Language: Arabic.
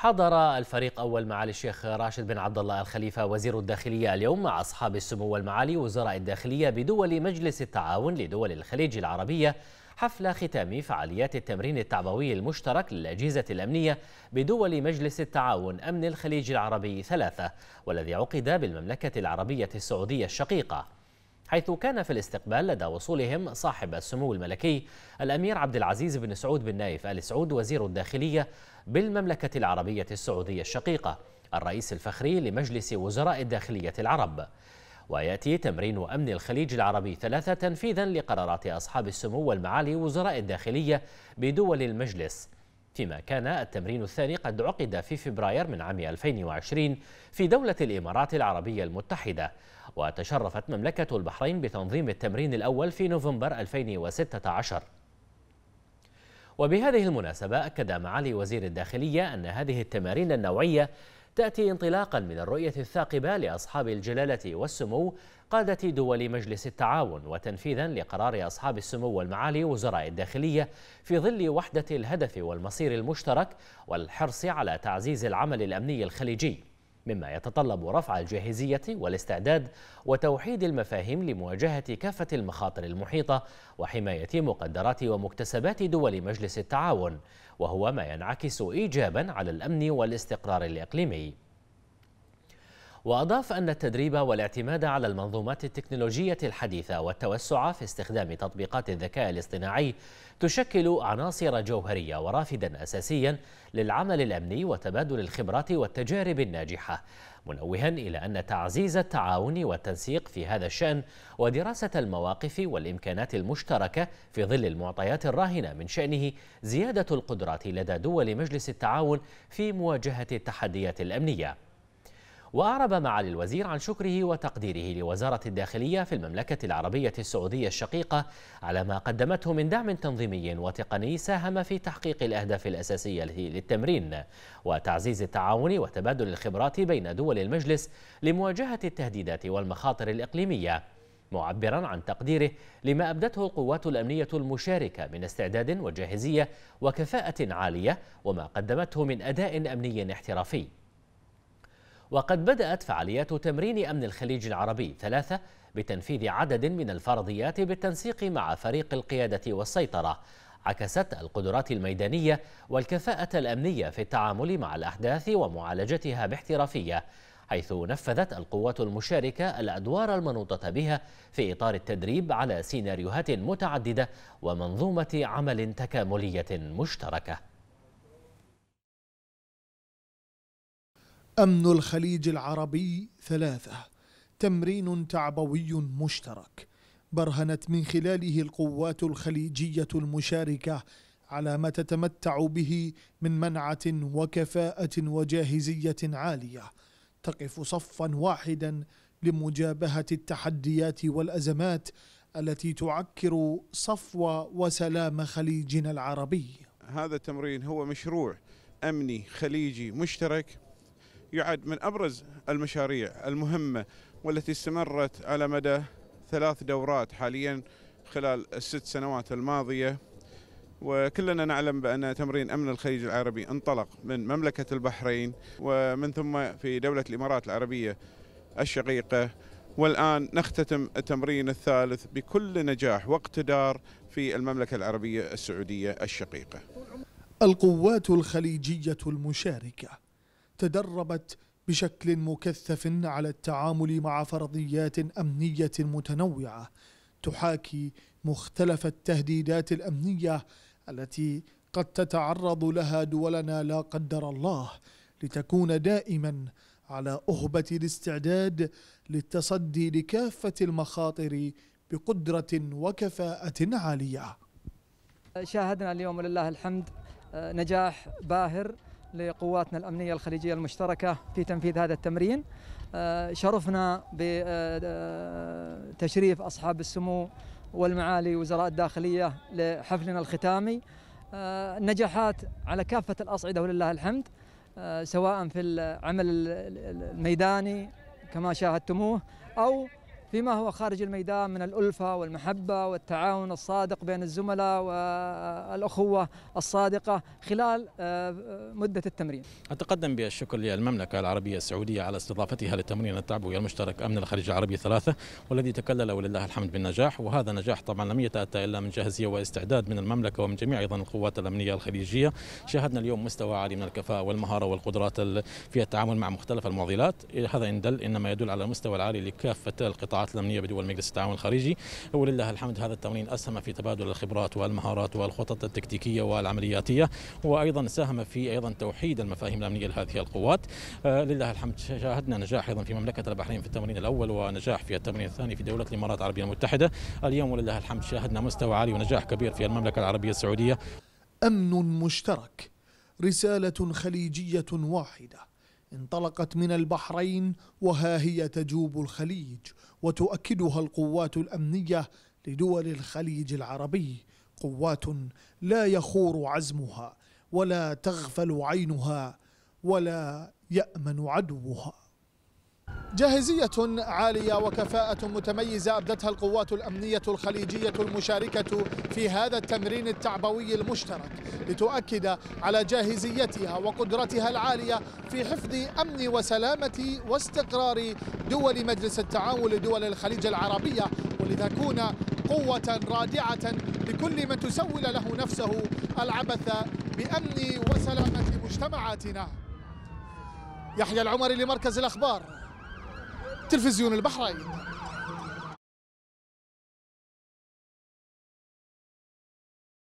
حضر الفريق أول معالي الشيخ راشد بن عبد الله الخليفة وزير الداخلية اليوم مع أصحاب السمو والمعالي وزراء الداخلية بدول مجلس التعاون لدول الخليج العربية حفل ختام فعاليات التمرين التعبوي المشترك للأجهزة الأمنية بدول مجلس التعاون أمن الخليج العربي ثلاثة والذي عقد بالمملكة العربية السعودية الشقيقة حيث كان في الاستقبال لدى وصولهم صاحب السمو الملكي الأمير عبد العزيز بن سعود بن نايف آل سعود وزير الداخلية بالمملكة العربية السعودية الشقيقة الرئيس الفخري لمجلس وزراء الداخلية العرب ويأتي تمرين أمن الخليج العربي ثلاثة تنفيذا لقرارات أصحاب السمو والمعالي وزراء الداخلية بدول المجلس فيما كان التمرين الثاني قد عقد في فبراير من عام 2020 في دولة الإمارات العربية المتحدة وتشرفت مملكة البحرين بتنظيم التمرين الأول في نوفمبر 2016 وبهذه المناسبة أكد معالي وزير الداخلية أن هذه التمارين النوعية تأتي انطلاقا من الرؤية الثاقبة لأصحاب الجلالة والسمو قادة دول مجلس التعاون وتنفيذا لقرار أصحاب السمو والمعالي وزراء الداخلية في ظل وحدة الهدف والمصير المشترك والحرص على تعزيز العمل الأمني الخليجي مما يتطلب رفع الجاهزية والاستعداد وتوحيد المفاهيم لمواجهة كافة المخاطر المحيطة وحماية مقدرات ومكتسبات دول مجلس التعاون وهو ما ينعكس إيجابا على الأمن والاستقرار الإقليمي وأضاف أن التدريب والاعتماد على المنظومات التكنولوجية الحديثة والتوسع في استخدام تطبيقات الذكاء الاصطناعي تشكل عناصر جوهرية ورافدا أساسيا للعمل الأمني وتبادل الخبرات والتجارب الناجحة منوها إلى أن تعزيز التعاون والتنسيق في هذا الشأن ودراسة المواقف والإمكانات المشتركة في ظل المعطيات الراهنة من شأنه زيادة القدرات لدى دول مجلس التعاون في مواجهة التحديات الأمنية وأعرب معالي الوزير عن شكره وتقديره لوزارة الداخلية في المملكة العربية السعودية الشقيقة على ما قدمته من دعم تنظيمي وتقني ساهم في تحقيق الأهداف الأساسية للتمرين وتعزيز التعاون وتبادل الخبرات بين دول المجلس لمواجهة التهديدات والمخاطر الإقليمية معبرا عن تقديره لما أبدته القوات الأمنية المشاركة من استعداد وجاهزية وكفاءة عالية وما قدمته من أداء أمني احترافي وقد بدأت فعاليات تمرين أمن الخليج العربي ثلاثة بتنفيذ عدد من الفرضيات بالتنسيق مع فريق القيادة والسيطرة عكست القدرات الميدانية والكفاءة الأمنية في التعامل مع الأحداث ومعالجتها باحترافية حيث نفذت القوات المشاركة الأدوار المنوطة بها في إطار التدريب على سيناريوهات متعددة ومنظومة عمل تكاملية مشتركة أمن الخليج العربي ثلاثة تمرين تعبوي مشترك برهنت من خلاله القوات الخليجية المشاركة على ما تتمتع به من منعة وكفاءة وجاهزية عالية تقف صفا واحدا لمجابهة التحديات والأزمات التي تعكر صفو وسلام خليجنا العربي هذا التمرين هو مشروع أمني خليجي مشترك يعد من أبرز المشاريع المهمة والتي استمرت على مدى ثلاث دورات حاليا خلال الست سنوات الماضية وكلنا نعلم بأن تمرين أمن الخليج العربي انطلق من مملكة البحرين ومن ثم في دولة الإمارات العربية الشقيقة والآن نختتم التمرين الثالث بكل نجاح واقتدار في المملكة العربية السعودية الشقيقة القوات الخليجية المشاركة تدربت بشكل مكثف على التعامل مع فرضيات امنيه متنوعه تحاكي مختلف التهديدات الامنيه التي قد تتعرض لها دولنا لا قدر الله لتكون دائما على اهبه الاستعداد للتصدي لكافه المخاطر بقدره وكفاءه عاليه. شاهدنا اليوم ولله الحمد آه، نجاح باهر لقواتنا الأمنية الخليجية المشتركة في تنفيذ هذا التمرين آه، شرفنا بتشريف آه، آه، أصحاب السمو والمعالي وزراء الداخلية لحفلنا الختامي نجاحات على كافة الأصعدة ولله الحمد سواء في العمل الميداني كما شاهدتموه أو فيما هو خارج الميدان من الألفة والمحبة والتعاون الصادق بين الزملاء والأخوة الصادقة خلال آه، مدة التمرين أتقدم بالشكر للمملكة العربية السعودية على استضافتها للتمرين التعبوي المشترك أمن الخليج العربي ثلاثة والذي تكلل ولله الحمد بالنجاح وهذا نجاح طبعا لم يتأتى إلا من جاهزية واستعداد من المملكة ومن جميع أيضا القوات الأمنية الخليجية شاهدنا اليوم مستوى عالي من الكفاءة والمهارة والقدرات في التعامل مع مختلف المعضلات هذا إن دل إنما يدل على المستوى العالي لكافة القطاع القطاعات الأمنية بدول مجلس التعاون الخارجي ولله الحمد هذا التمرين أسهم في تبادل الخبرات والمهارات والخطط التكتيكية والعملياتية وأيضا ساهم في أيضا توحيد المفاهيم الأمنية لهذه القوات آه، لله الحمد شاهدنا نجاح أيضا في مملكة البحرين في التمرين الأول ونجاح في التمرين الثاني في دولة الإمارات العربية المتحدة اليوم ولله الحمد شاهدنا مستوى عالي ونجاح كبير في المملكة العربية السعودية أمن مشترك رسالة خليجية واحدة انطلقت من البحرين وها هي تجوب الخليج وتؤكدها القوات الامنيه لدول الخليج العربي قوات لا يخور عزمها ولا تغفل عينها ولا يامن عدوها جاهزية عالية وكفاءة متميزة أبدتها القوات الأمنية الخليجية المشاركة في هذا التمرين التعبوي المشترك لتؤكد على جاهزيتها وقدرتها العالية في حفظ أمن وسلامة واستقرار دول مجلس التعاون لدول الخليج العربية ولتكون قوة رادعة لكل من تسول له نفسه العبث بأمن وسلامة مجتمعاتنا يحيى العمري لمركز الأخبار تلفزيون البحرين